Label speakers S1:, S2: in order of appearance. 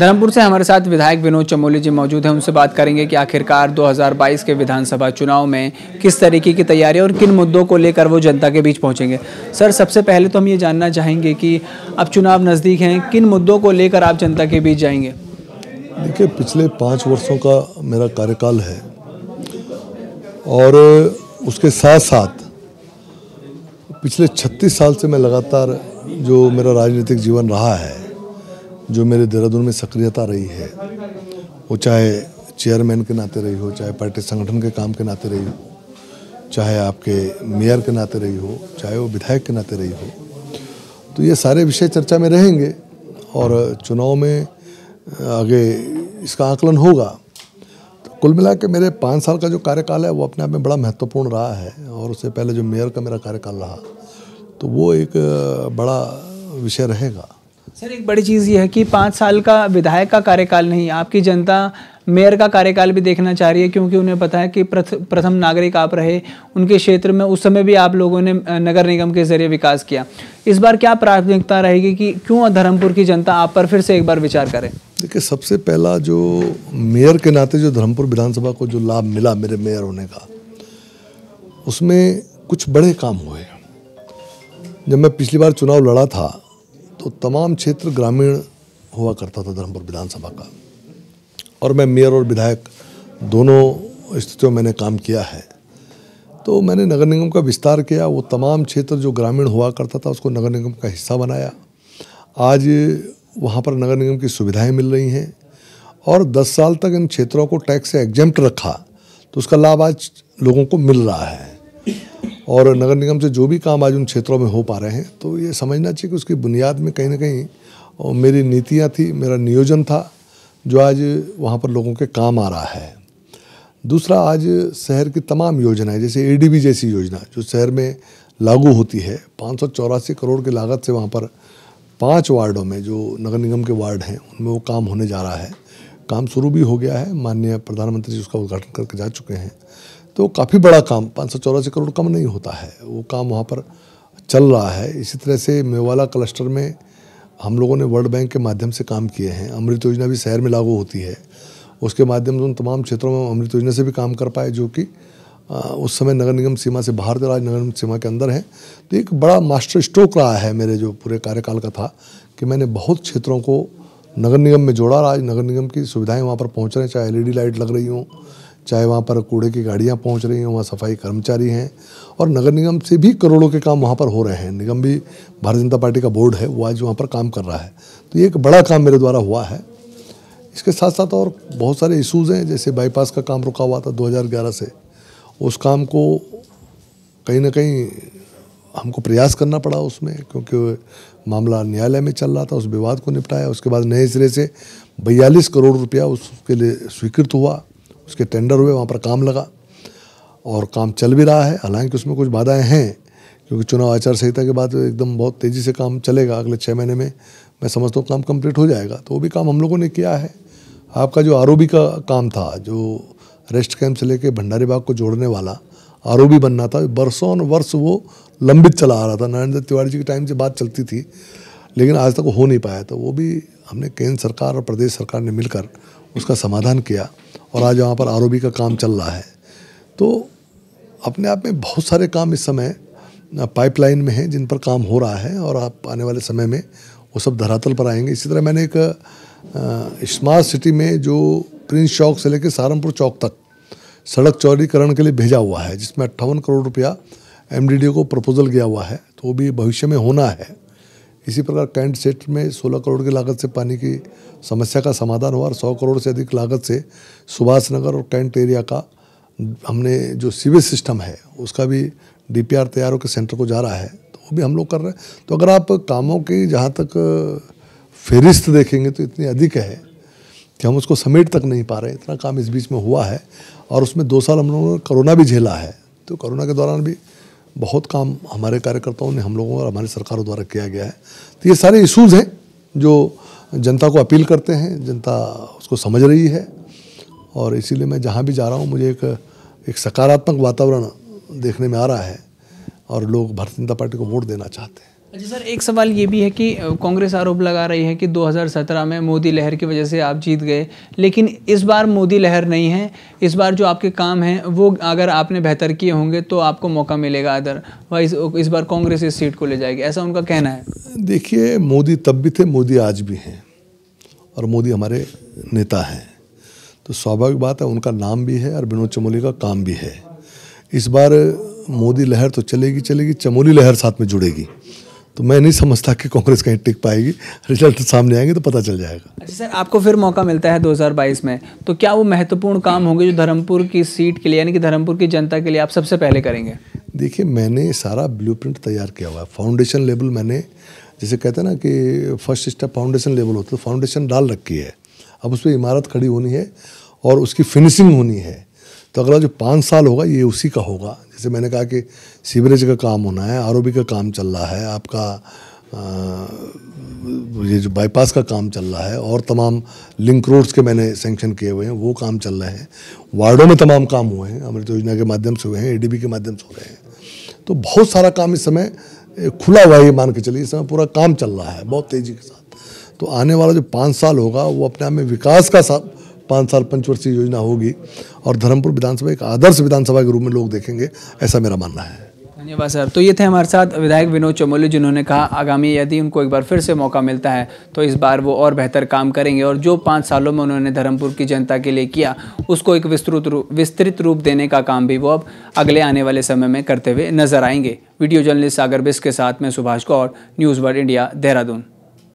S1: धर्मपुर से हमारे साथ विधायक विनोद चमोली जी मौजूद हैं उनसे बात करेंगे कि आखिरकार 2022 के विधानसभा चुनाव में किस तरीके की तैयारी और किन मुद्दों को लेकर वो जनता के बीच पहुंचेंगे सर सबसे पहले तो हम ये जानना चाहेंगे कि अब चुनाव नज़दीक हैं किन मुद्दों को लेकर आप जनता के बीच जाएंगे
S2: देखिए पिछले पाँच वर्षों का मेरा कार्यकाल है और उसके साथ साथ पिछले छत्तीस साल से मैं लगातार जो मेरा राजनीतिक जीवन रहा है जो मेरे देहरादून में सक्रियता रही है वो चाहे चेयरमैन के नाते रही हो चाहे पार्टी संगठन के काम के नाते रही हो चाहे आपके मेयर के नाते रही हो चाहे वो विधायक के नाते रही हो तो ये सारे विषय चर्चा में रहेंगे और चुनाव में आगे इसका आकलन होगा तो कुल मिला के मेरे पाँच साल का जो कार्यकाल है वो अपने आप में बड़ा महत्वपूर्ण रहा है और उससे पहले जो मेयर का मेरा कार्यकाल रहा तो वो एक बड़ा विषय रहेगा
S1: सर एक बड़ी चीज़ यह है कि पाँच साल का विधायक का कार्यकाल नहीं आपकी जनता मेयर का कार्यकाल भी देखना चाह रही है क्योंकि उन्हें पता है कि प्रथ, प्रथम नागरिक आप रहे उनके क्षेत्र में उस समय भी आप लोगों ने नगर निगम के जरिए विकास किया इस बार क्या प्राथमिकता रहेगी कि क्यों धर्मपुर की जनता आप पर फिर से एक बार विचार करें
S2: देखिए सबसे पहला जो मेयर के नाते जो धर्मपुर विधानसभा को जो लाभ मिला मेरे मेयर होने का उसमें कुछ बड़े काम हुए जब मैं पिछली बार चुनाव लड़ा था तो तमाम क्षेत्र ग्रामीण हुआ करता था धर्मपुर विधानसभा का और मैं मेयर और विधायक दोनों स्थितियों मैंने काम किया है तो मैंने नगर निगम का विस्तार किया वो तमाम क्षेत्र जो ग्रामीण हुआ करता था उसको नगर निगम का हिस्सा बनाया आज वहाँ पर नगर निगम की सुविधाएं मिल रही हैं और 10 साल तक इन क्षेत्रों को टैक्स से एग्जेम्प्ट रखा तो उसका लाभ आज लोगों को मिल रहा है और नगर निगम से जो भी काम आज उन क्षेत्रों में हो पा रहे हैं तो ये समझना चाहिए कि उसकी बुनियाद में कहीं ना कहीं और मेरी नीतियाँ थी मेरा नियोजन था जो आज वहाँ पर लोगों के काम आ रहा है दूसरा आज शहर की तमाम योजनाएं जैसे ए जैसी योजना जो शहर में लागू होती है पाँच करोड़ की लागत से वहाँ पर पांच वार्डों में जो नगर निगम के वार्ड हैं उनमें वो काम होने जा रहा है काम शुरू भी हो गया है माननीय प्रधानमंत्री जी उसका उद्घाटन करके जा चुके हैं तो काफ़ी बड़ा काम पाँच सौ चौरासी करोड़ कम नहीं होता है वो काम वहाँ पर चल रहा है इसी तरह से मेवाला क्लस्टर में हम लोगों ने वर्ल्ड बैंक के माध्यम से काम किए हैं अमृत योजना भी शहर में लागू होती है उसके माध्यम से उन तमाम क्षेत्रों में अमृत योजना से भी काम कर पाए जो कि उस समय नगर निगम सीमा से बाहर थे नगर निगम सीमा के अंदर हैं तो एक बड़ा मास्टर स्ट्रोक रहा है मेरे जो पूरे कार्यकाल का था कि मैंने बहुत क्षेत्रों को नगर निगम में जोड़ा रहा आज नगर निगम की सुविधाएं वहाँ पर पहुँच रहे हैं चाहे एलईडी लाइट लग रही हों चाहे वहाँ पर कूड़े की गाड़ियाँ पहुँच रही हैं वहाँ सफाई कर्मचारी हैं और नगर निगम से भी करोड़ों के काम वहाँ पर हो रहे हैं निगम भी भारतीय जनता पार्टी का बोर्ड है वो आज वहाँ पर काम कर रहा है तो ये एक बड़ा काम मेरे द्वारा हुआ है इसके साथ साथ और बहुत सारे इशूज़ हैं जैसे बाईपास का काम रुका हुआ था दो से उस काम को कहीं ना कहीं हमको प्रयास करना पड़ा उसमें क्योंकि मामला न्यायालय में चल रहा था उस विवाद को निपटाया उसके बाद नए सिरे से बयालीस करोड़ रुपया उसके लिए स्वीकृत हुआ उसके टेंडर हुए वहाँ पर काम लगा और काम चल भी रहा है हालांकि उसमें कुछ बाधाएं हैं क्योंकि चुनाव आचार संहिता के बाद एकदम बहुत तेज़ी से काम चलेगा अगले छः महीने में मैं समझता हूँ काम कंप्लीट हो जाएगा तो वो भी काम हम लोगों ने किया है आपका जो आर का काम था जो रेस्ट कैंप से लेके भंडारी बाग को जोड़ने वाला आर बनना था बरसों वर्ष वो लंबित चला आ रहा था नरेंद्र तिवारी जी के टाइम से बात चलती थी लेकिन आज तक हो नहीं पाया तो वो भी हमने केंद्र सरकार और प्रदेश सरकार ने मिलकर उसका समाधान किया और आज वहाँ पर आर का काम चल रहा है तो अपने आप में बहुत सारे काम इस समय पाइपलाइन में हैं जिन पर काम हो रहा है और आप आने वाले समय में वो सब धरातल पर आएंगे इसी तरह मैंने एक स्मार्ट सिटी में जो प्रिंस चौक से लेकर सहारनपुर चौक तक सड़क चौड़ीकरण के लिए भेजा हुआ है जिसमें अट्ठावन करोड़ रुपया एम को प्रपोजल गया हुआ है तो वो भी भविष्य में होना है इसी प्रकार कैंट क्षेत्र में 16 करोड़ की लागत से पानी की समस्या का समाधान हुआ और सौ करोड़ से अधिक लागत से सुभाष नगर और कैंट एरिया का हमने जो सीवेज सिस्टम है उसका भी डीपीआर तैयार होकर सेंटर को जा रहा है तो वो भी हम लोग कर रहे हैं तो अगर आप कामों की जहाँ तक फहरिस्त देखेंगे तो इतनी अधिक है कि हम उसको समेट तक नहीं पा रहे इतना काम इस बीच में हुआ है और उसमें दो साल हम लोगों ने कोरोना भी झेला है तो कोरोना के दौरान भी बहुत काम हमारे कार्यकर्ताओं ने हम लोगों और हमारी सरकारों द्वारा किया गया है तो ये सारे इशूज़ हैं जो जनता को अपील करते हैं जनता उसको समझ रही है और इसीलिए मैं जहाँ भी जा रहा हूँ मुझे एक एक सकारात्मक वातावरण देखने में आ रहा है और लोग भारतीय जनता पार्टी को वोट देना चाहते हैं
S1: अच्छा सर एक सवाल ये भी है कि कांग्रेस आरोप लगा रही है कि 2017 में मोदी लहर की वजह से आप जीत गए लेकिन इस बार मोदी लहर नहीं है इस बार जो आपके काम हैं वो अगर आपने बेहतर किए होंगे तो आपको मौका मिलेगा अदर वाइज इस बार कांग्रेस इस सीट को ले जाएगी ऐसा उनका कहना है
S2: देखिए मोदी तब भी थे मोदी आज भी हैं और मोदी हमारे नेता हैं तो स्वाभाविक बात है उनका नाम भी है और विनोद चमोली का काम भी है इस बार मोदी लहर तो चलेगी चलेगी चमोली लहर साथ में जुड़ेगी तो मैं नहीं समझता कि कांग्रेस कहीं टिक पाएगी रिजल्ट सामने आएंगे तो पता चल जाएगा
S1: अच्छा सर आपको फिर मौका मिलता है 2022 में तो क्या वो महत्वपूर्ण काम होंगे जो धर्मपुर की सीट के लिए यानी कि धर्मपुर की जनता के लिए आप सबसे पहले करेंगे
S2: देखिए मैंने सारा ब्लू तैयार किया हुआ है फाउंडेशन लेवल मैंने जैसे कहते हैं ना कि फर्स्ट स्टेप फाउंडेशन लेवल होता है तो फाउंडेशन डाल रखी है अब उस पर इमारत खड़ी होनी है और उसकी फिनिशिंग होनी है तो अगला जो पाँच साल होगा ये उसी का होगा जैसे मैंने कहा कि सीवरेज का काम होना है आर का काम चल रहा है आपका आ, ये जो बाईपास का काम चल रहा है और तमाम लिंक रोड्स के मैंने सेंक्शन किए हुए हैं वो काम चल रहे हैं वार्डों में तमाम काम हुए हैं अमृत योजना के माध्यम से हुए हैं ए के माध्यम से हो रहे हैं तो बहुत सारा काम इस समय खुला हुआ है ये मान के चलिए इस समय पूरा काम चल रहा है बहुत तेज़ी के साथ तो आने वाला जो पाँच साल होगा वो अपने आप में विकास का साथ पाँच साल पंचवर्षीय योजना होगी और धर्मपुर विधानसभा एक आदर्श विधानसभा के रूप में लोग देखेंगे ऐसा मेरा मानना है
S1: धन्यवाद सर तो ये थे हमारे साथ विधायक विनोद चमोली जिन्होंने कहा आगामी यदि उनको एक बार फिर से मौका मिलता है तो इस बार वो और बेहतर काम करेंगे और जो पाँच सालों में उन्होंने धर्मपुर की जनता के लिए किया उसको एक विस्तृत रूप विस्तृत रूप देने का काम भी वो अब अगले आने वाले समय में करते हुए नजर आएंगे वीडियो जर्नलिस्ट सागर बिस्क के साथ में Subhash Kaur news world India Dehradun